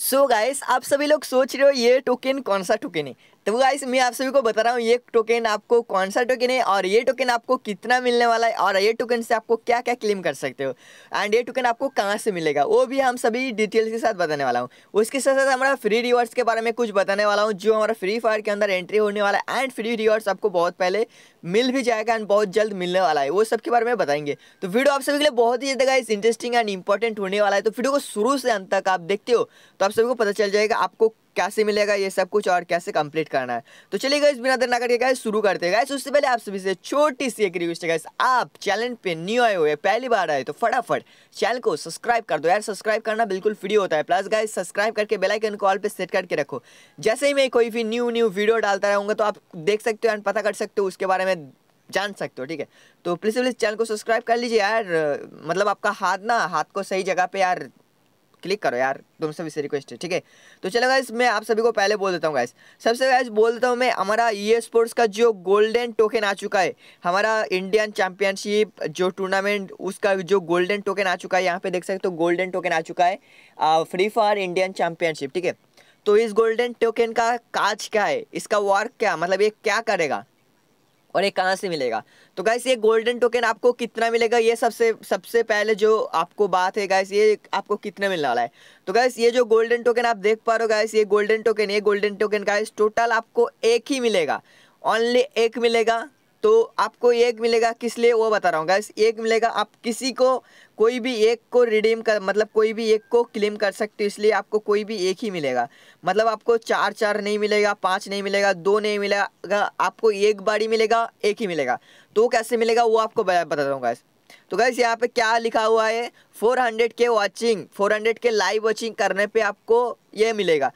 सो so guys आप सभी लोग सोच रहे हो ये टोकन कौन सा टोकन है तो गाइस मैं आप सभी को बता रहा हूँ ये टोकन आपको कौन सा टोकन है और ये टोकन आपको कितना मिलने वाला है और ये टोकन से आपको क्या क्या क्लेम कर सकते हो एंड ये टोकन आपको कहाँ से मिलेगा वो भी हम सभी डिटेल्स के साथ बताने वाला हूँ उसके साथ साथ हमारा फ्री रिवॉर्ड्स के बारे में कुछ बताने वाला हूँ जो हमारा फ्री फायर के अंदर एंट्री होने वाला है एंड फ्री रिवॉर्ड्स आपको बहुत पहले मिल भी जाएगा एंड बहुत जल्द मिलने वाला है वो सब के बारे में बताएंगे तो वीडियो आप सभी के लिए बहुत ही ज़्यादा गाइस इंटरेस्टिंग एंड इंपॉर्टेंट होने वाला है तो वीडियो को शुरू से अंत तक आप देखते हो तो आप सभी को पता चल जाएगा आपको कैसे मिलेगा ये सब कुछ और कैसे कंप्लीट करना है तो चलिए गाइस बिना देर ना करके गाइस शुरू करते हैं गाइस उससे पहले आप सभी से छोटी सी एक रिक्वेस्ट है गाइस आप चैनल पे न्यू आए हुए पहली बार आए तो फटाफट चैनल को सब्सक्राइब कर दो यार सब्सक्राइब करना बिल्कुल फ्री होता है प्लस गाइस सब्सक्राइब करके बेलाइकन कॉल पर सेट करके रखो जैसे ही मैं कोई भी न्यू न्यू वीडियो डालता रहूँगा तो आप देख सकते हो एंड पता कर सकते हो उसके बारे में जान सकते हो ठीक है तो प्लीज़ प्लीज़ चैनल को सब्सक्राइब कर लीजिए यार मतलब आपका हाथ ना हाथ को सही जगह पे यार क्लिक करो यार तुम सभी से रिक्वेस्ट है ठीक है तो चलो गाइस मैं आप सभी को पहले बोल देता हूँ गाइस सबसे गाइस बोल देता हूँ मैं हमारा ई स्पोर्ट्स का जो गोल्डन टोकन आ चुका है हमारा इंडियन चैंपियनशिप जो टूर्नामेंट उसका जो गोल्डन टोकन आ चुका है यहाँ पे देख सकते हो गोल्डन टोकन आ चुका है फ्री फायर इंडियन चैंपियनशिप ठीक है तो इस गोल्डन टोकन का काज क्या है इसका वर्क क्या मतलब ये क्या करेगा और ये कहाँ से मिलेगा तो गाइस ये गोल्डन टोकन आपको कितना मिलेगा ये सबसे सबसे पहले जो आपको बात है गाइस ये आपको कितना मिलने वाला है तो गाइस ये जो गोल्डन टोकन आप देख पा रहे हो गाइस ये गोल्डन टोकन ये गोल्डन टोकन गाइस टोटल आपको एक ही मिलेगा ओनली एक मिलेगा तो आपको एक मिलेगा किस लिए वो बता रहा हूँ गाइस एक मिलेगा आप किसी को कोई भी एक को रिडीम कर मतलब कोई भी एक को क्लेम कर सकते हो इसलिए आपको कोई भी एक ही मिलेगा मतलब आपको चार चार नहीं मिलेगा पाँच नहीं मिलेगा दो नहीं मिलेगा आपको एक बार ही मिलेगा एक ही मिलेगा तो कैसे मिलेगा वो आपको बता रहा हूँ गाइस तो गैस यहाँ पे क्या लिखा हुआ है hundred K watching hundred K live watching करने पे आपको ये मिलेगा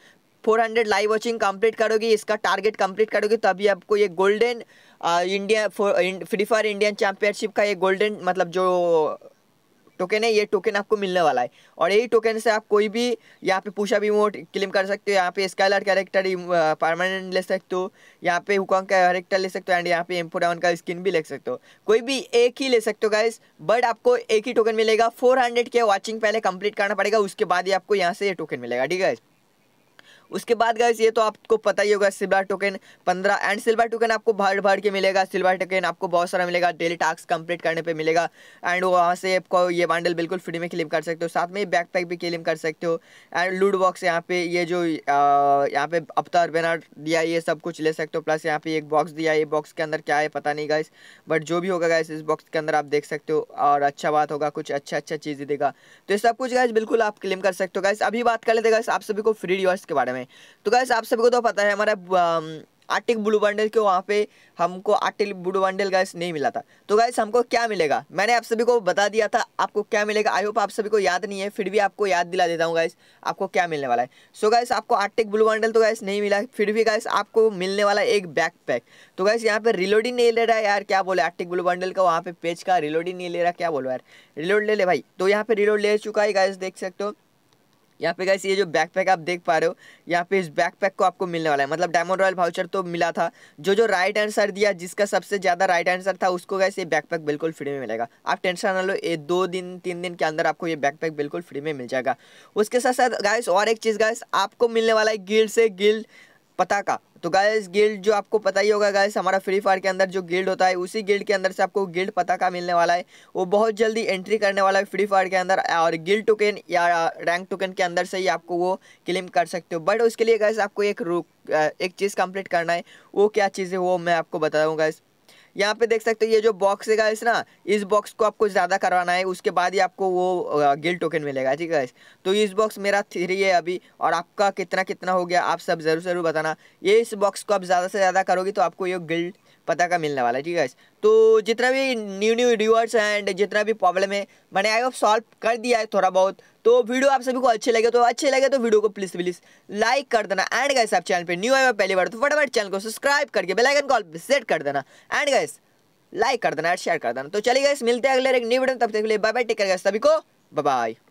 four hundred live watching complete करोगी इसका टारगेट कंप्लीट करोगी तभी आपको ये golden India free fire Indian championship का ये गोल्डन मतलब जो टोकन है ये टोकन आपको मिलने वाला है और यही टोकन से आप कोई भी यहाँ पे पूछा भी मोट क्लेम कर सकते हो यहाँ पे स्काइलर कैरेक्टर परमानेंट ले सकते हो यहाँ पे हुकॉन्ग का कैरेक्टर ले सकते हो एंड यहाँ पे फोर का स्किन भी ले सकते हो कोई भी एक ही ले सकते हो गाइस बट आपको एक ही टोकन मिलेगा फोर के वॉचिंग पहले कंप्लीट करना पड़ेगा उसके बाद ही आपको यहाँ से ये टोकन मिलेगा ठीक है उसके बाद गाइस ये तो आपको पता ही होगा सिल्वर टोकन पंद्रह एंड सिल्वर टोकन आपको भाड़ भर के मिलेगा सिल्वर टोकन आपको बहुत सारा मिलेगा डेली टास्क कंप्लीट करने पे मिलेगा एंड वहाँ से आपको ये बंडल बिल्कुल फ्री में क्लेम कर सकते हो साथ में बैक पैक भी क्लेम कर सकते हो एंड लूड बॉक्स यहाँ पे ये जो यहाँ पे अवतार बैनर दिया ये सब कुछ ले सकते हो प्लस यहाँ पे एक बॉक्स दिया ये बॉक्स के अंदर क्या है पता नहीं गाइस बट जो भी होगा गाइस इस बॉक्स के अंदर आप देख सकते हो और अच्छा बात होगा कुछ अच्छा अच्छा चीज़ देगा तो ये सब कुछ गाइस बिल्कुल आप क्लेम कर सकते हो गाइस अभी बात कर लेते गाइस आप सभी को फ्री रिवर्स के बारे में में तो गैस आप सभी को तो पता है हमारा आर्टिक ब्लू बंडल के वहाँ पे हमको आर्टिक ब्लू बंडल गैस नहीं मिला था तो गैस हमको क्या मिलेगा मैंने आप सभी को बता दिया था आपको क्या मिलेगा आई होप आप सभी को याद नहीं है फिर भी आपको याद दिला देता हूँ गैस आपको क्या मिलने वाला है सो so, गैस आपको आर्टिक ब्लू बंडल तो गैस नहीं मिला फिर भी गैस आपको मिलने वाला एक बैक पैक तो गैस यहाँ पर रिलोडिंग नहीं ले रहा है यार क्या बोले आर्टिक ब्लू बंडल का वहाँ पे पेज का रिलोडिंग नहीं ले रहा क्या बोलो यार रिलोड ले ले भाई तो यहाँ पर रिलोड ले चुका है गैस देख सकते हो यहाँ पे गाइस ये जो बैकपैक आप देख पा रहे हो यहाँ पे इस बैकपैक को आपको मिलने वाला है मतलब डायमंड रॉयल भाउचर तो मिला था जो जो राइट आंसर दिया जिसका सबसे ज़्यादा राइट आंसर था उसको गाइस ये बैकपैक बिल्कुल फ्री में मिलेगा आप टेंशन ना लो ये दो दिन तीन दिन के अंदर आपको ये बैकपैक बिल्कुल फ्री में मिल जाएगा उसके साथ साथ गाइस और एक चीज़ गाइस आपको मिलने वाला है गिल्ड से गिल्ड पता का तो गाइस गिल्ड जो आपको पता ही होगा गाइस हमारा फ्री फायर के अंदर जो गिल्ड होता है उसी गिल्ड के अंदर से आपको गिल्ड पता का मिलने वाला है वो बहुत जल्दी एंट्री करने वाला है फ्री फायर के अंदर और गिल्ड टोकन या रैंक टोकन के अंदर से ही आपको वो क्लेम कर सकते हो बट उसके लिए गाइस आपको एक एक चीज़ कंप्लीट करना है वो क्या चीज़ है वो मैं आपको बताऊँगा इस यहाँ पे देख सकते हो ये जो बॉक्स है गाइस ना इस बॉक्स को आपको ज़्यादा करवाना है उसके बाद ही आपको वो गिल टोकन मिलेगा ठीक है तो इस बॉक्स मेरा थ्री है अभी और आपका कितना कितना हो गया आप सब ज़रूर ज़रूर बताना ये इस बॉक्स को आप ज़्यादा से ज़्यादा करोगे तो आपको ये गिल्ड पता का मिलने वाला है ठीक है तो जितना भी न्यू न्यू रिवर्स एंड जितना भी प्रॉब्लम है मैंने आई होप सॉल्व कर दिया है थोड़ा बहुत तो वीडियो आप सभी को अच्छे लगे तो अच्छे लगे तो वीडियो को प्लीज़ प्लीज़ लाइक कर देना एंड गैस आप चैनल पे न्यू आए पहली बार तो फटाफट चैनल को सब्सक्राइब करके बेलाइकन कॉल सेट कर देना एंड गैस लाइक कर देना एंड शेयर कर देना तो चलिए गैस मिलते हैं अगले एक न्यू वीडियो तब तक के लिए बाय बाय टेक कर गए सभी को बाय